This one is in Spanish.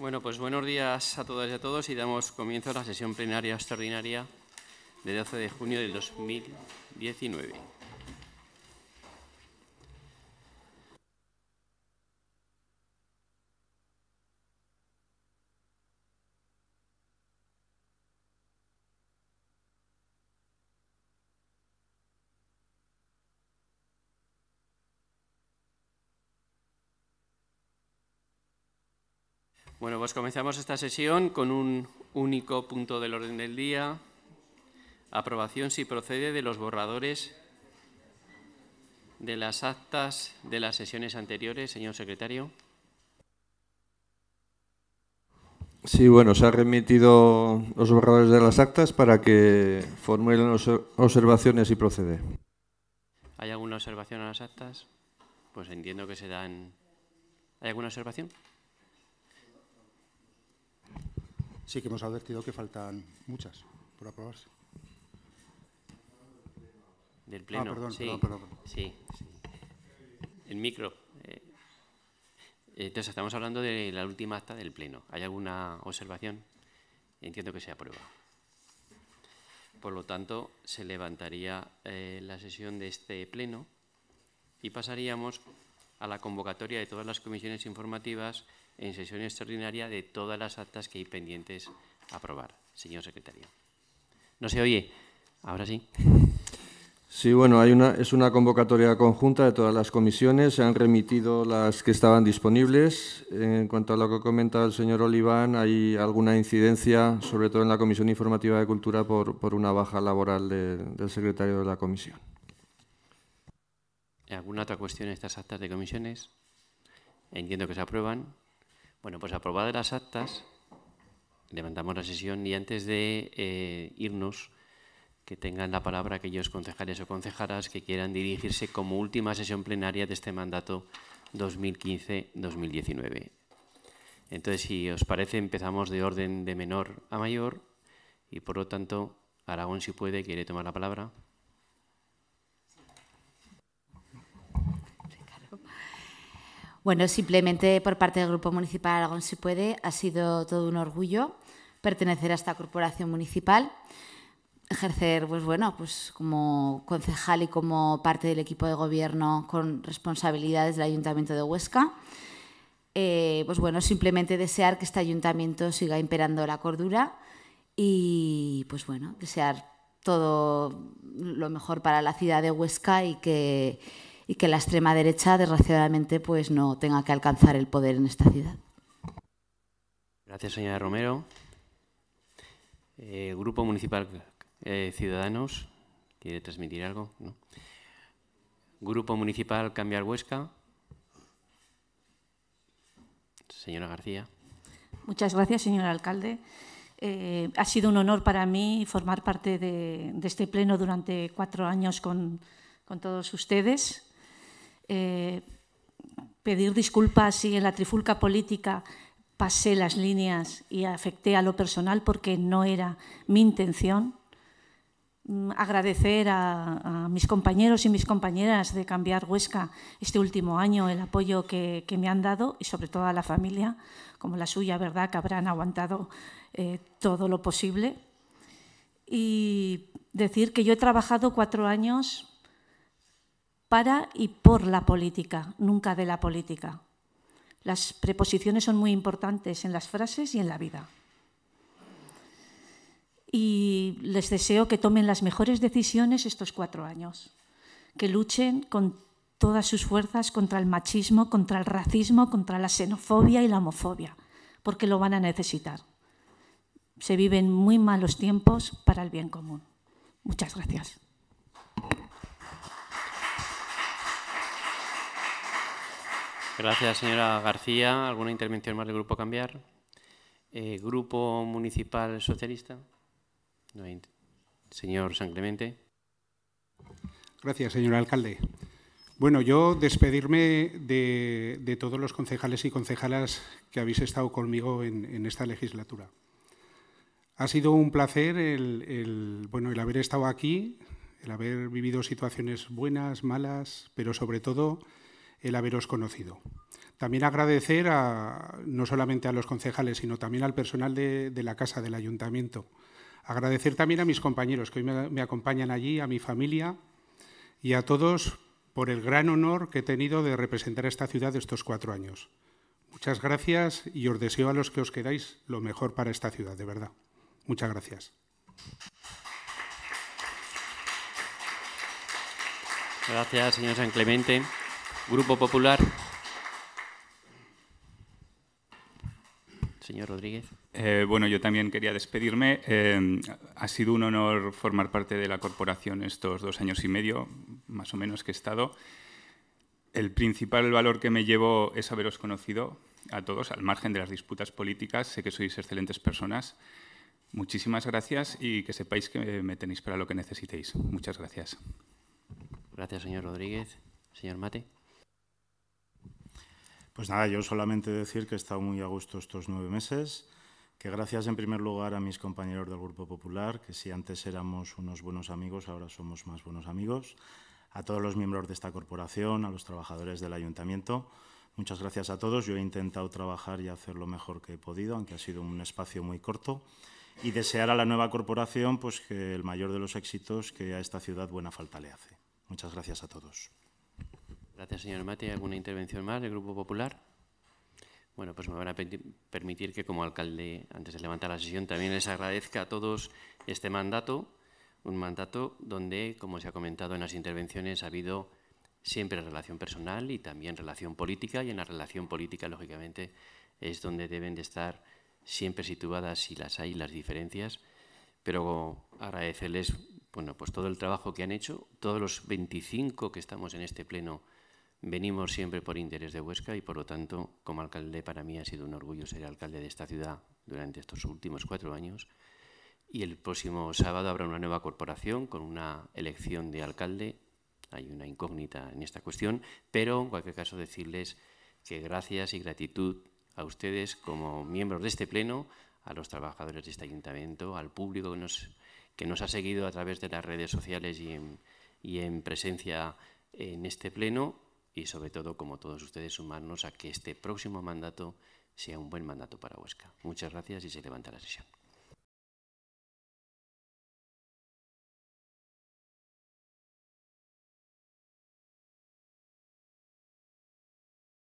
Bueno, pues buenos días a todas y a todos y damos comienzo a la sesión plenaria extraordinaria del 12 de junio del 2019. Bueno, pues comenzamos esta sesión con un único punto del orden del día. Aprobación, si procede, de los borradores de las actas de las sesiones anteriores, señor secretario. Sí, bueno, se han remitido los borradores de las actas para que formulen observaciones y procede. ¿Hay alguna observación a las actas? Pues entiendo que se dan... ¿Hay alguna observación? sí que hemos advertido que faltan muchas por aprobarse. Del Pleno. Ah, perdón, sí, El micro. Eh, entonces, estamos hablando de la última acta del Pleno. ¿Hay alguna observación? Entiendo que se aprueba. Por lo tanto, se levantaría eh, la sesión de este Pleno y pasaríamos a la convocatoria de todas las comisiones informativas en sesión extraordinaria de todas las actas que hay pendientes a aprobar, señor secretario. No se oye. Ahora sí. Sí, bueno, hay una, es una convocatoria conjunta de todas las comisiones. Se han remitido las que estaban disponibles. En cuanto a lo que comenta el señor Oliván, hay alguna incidencia, sobre todo en la Comisión Informativa de Cultura, por, una baja laboral del secretario de la comisión. ¿Alguna otra cuestión en estas actas de comisiones? Entiendo que se aprueban. Bueno, pues aprobadas las actas, levantamos la sesión y antes de eh, irnos, que tengan la palabra aquellos concejales o concejalas que quieran dirigirse como última sesión plenaria de este mandato 2015-2019. Entonces, si os parece, empezamos de orden de menor a mayor y, por lo tanto, Aragón, si puede, quiere tomar la palabra. Bueno, simplemente por parte del Grupo Municipal Aragón Si Puede ha sido todo un orgullo pertenecer a esta corporación municipal, ejercer, pues bueno, pues como concejal y como parte del equipo de gobierno con responsabilidades del Ayuntamiento de Huesca. Eh, pues bueno, simplemente desear que este ayuntamiento siga imperando la cordura y pues bueno, desear todo lo mejor para la ciudad de Huesca y que y que la extrema derecha, desgraciadamente, pues no tenga que alcanzar el poder en esta ciudad. Gracias, señora Romero. Eh, Grupo Municipal eh, Ciudadanos, ¿quiere transmitir algo? Grupo Municipal Cambiar Huesca. Señora García. Muchas gracias, señor alcalde. Eh, ha sido un honor para mí formar parte de, este pleno durante cuatro años con todos ustedes. Eh, pedir disculpas si en la trifulca política pasé las líneas y afecté a lo personal porque no era mi intención. Mm, agradecer a, mis compañeros y mis compañeras de Cambiar Huesca este último año el apoyo que, me han dado y sobre todo a la familia, como la suya, ¿verdad?, que habrán aguantado eh, todo lo posible. Y decir que yo he trabajado cuatro años para y por la política, nunca de la política. Las preposiciones son muy importantes en las frases y en la vida. Y les deseo que tomen las mejores decisiones estos cuatro años, que luchen con todas sus fuerzas contra el machismo, contra el racismo, contra la xenofobia y la homofobia, porque lo van a necesitar. Se viven muy malos tiempos para el bien común. Muchas gracias. Gracias, señora García. ¿Alguna intervención más del Grupo Cambiar? Eh, ¿Grupo Municipal Socialista? Señor San Clemente. Gracias, señor alcalde. Bueno, yo despedirme de, todos los concejales y concejalas que habéis estado conmigo en, esta legislatura. Ha sido un placer bueno, el haber estado aquí, el haber vivido situaciones buenas, malas, pero sobre todo el haberos conocido. También agradecer a, no solamente a los concejales, sino también al personal de, la Casa del Ayuntamiento. Agradecer también a mis compañeros que hoy me, me acompañan allí, a mi familia y a todos por el gran honor que he tenido de representar a esta ciudad estos cuatro años. Muchas gracias y os deseo a los que os quedáis lo mejor para esta ciudad, de verdad. Muchas gracias. Gracias, señor San Clemente. Grupo Popular. Señor Rodríguez. Eh, bueno, yo también quería despedirme. Eh, ha sido un honor formar parte de la corporación estos dos años y medio, más o menos que he estado. El principal valor que me llevo es haberos conocido a todos, al margen de las disputas políticas. Sé que sois excelentes personas. Muchísimas gracias y que sepáis que me tenéis para lo que necesitéis. Muchas gracias. Gracias, señor Rodríguez. Señor Mate. Pues nada, yo solamente decir que he estado muy a gusto estos nueve meses, que gracias en primer lugar a mis compañeros del Grupo Popular, que si antes éramos unos buenos amigos, ahora somos más buenos amigos, a todos los miembros de esta corporación, a los trabajadores del ayuntamiento. Muchas gracias a todos. Yo he intentado trabajar y hacer lo mejor que he podido, aunque ha sido un espacio muy corto. Y desear a la nueva corporación pues, que el mayor de los éxitos que a esta ciudad buena falta le hace. Muchas gracias a todos. Gracias, señor Mate. ¿Alguna intervención más del Grupo Popular? Bueno, pues me van a permitir que como alcalde, antes de levantar la sesión, también les agradezca a todos este mandato, un mandato donde, como se ha comentado en las intervenciones, ha habido siempre relación personal y también relación política, y en la relación política, lógicamente, es donde deben de estar siempre situadas, si las hay, las diferencias, pero agradecerles bueno, pues todo el trabajo que han hecho, todos los 25 que estamos en este pleno Venimos siempre por interés de Huesca y, por lo tanto, como alcalde, para mí ha sido un orgullo ser alcalde de esta ciudad durante estos últimos cuatro años. Y el próximo sábado habrá una nueva corporación con una elección de alcalde. Hay una incógnita en esta cuestión, pero en cualquier caso decirles que gracias y gratitud a ustedes como miembros de este Pleno, a los trabajadores de este ayuntamiento, al público que nos, que nos ha seguido a través de las redes sociales y en, y en presencia en este Pleno y sobre todo, como todos ustedes, sumarnos a que este próximo mandato sea un buen mandato para Huesca. Muchas gracias y se levanta la sesión.